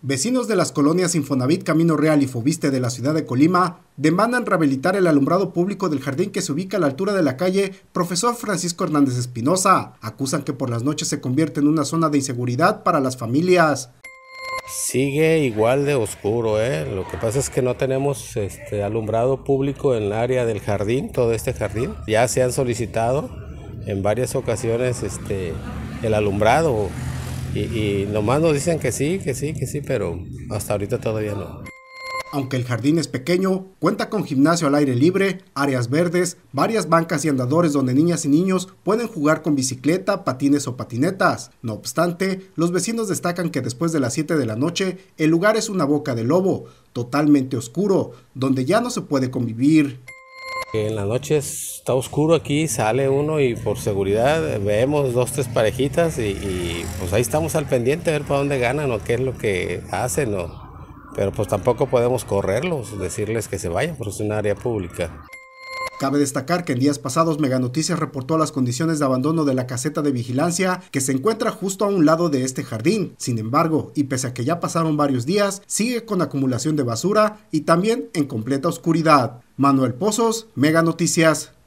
Vecinos de las colonias Infonavit, Camino Real y Fobiste de la ciudad de Colima demandan rehabilitar el alumbrado público del jardín que se ubica a la altura de la calle Profesor Francisco Hernández Espinosa. Acusan que por las noches se convierte en una zona de inseguridad para las familias. Sigue igual de oscuro, ¿eh? lo que pasa es que no tenemos este, alumbrado público en el área del jardín, todo este jardín. Ya se han solicitado en varias ocasiones este, el alumbrado y, nomás nos dicen que sí, que sí, que sí, pero hasta ahorita todavía no. Aunque el jardín es pequeño, cuenta con gimnasio al aire libre, áreas verdes, varias bancas y andadores donde niñas y niños pueden jugar con bicicleta, patines o patinetas. No obstante, los vecinos destacan que después de las 7 de la noche, el lugar es una boca de lobo, totalmente oscuro, donde ya no se puede convivir. En la noche está oscuro aquí, sale uno y por seguridad vemos dos, tres parejitas y, pues ahí estamos al pendiente a ver para dónde ganan o qué es lo que hacen. O, pero pues tampoco podemos correrlos, decirles que se vayan, porque es un área pública. Cabe destacar que en días pasados Mega Noticias reportó las condiciones de abandono de la caseta de vigilancia que se encuentra justo a un lado de este jardín. Sin embargo, y pese a que ya pasaron varios días, sigue con acumulación de basura y también en completa oscuridad. Manuel Pozos, Mega Noticias.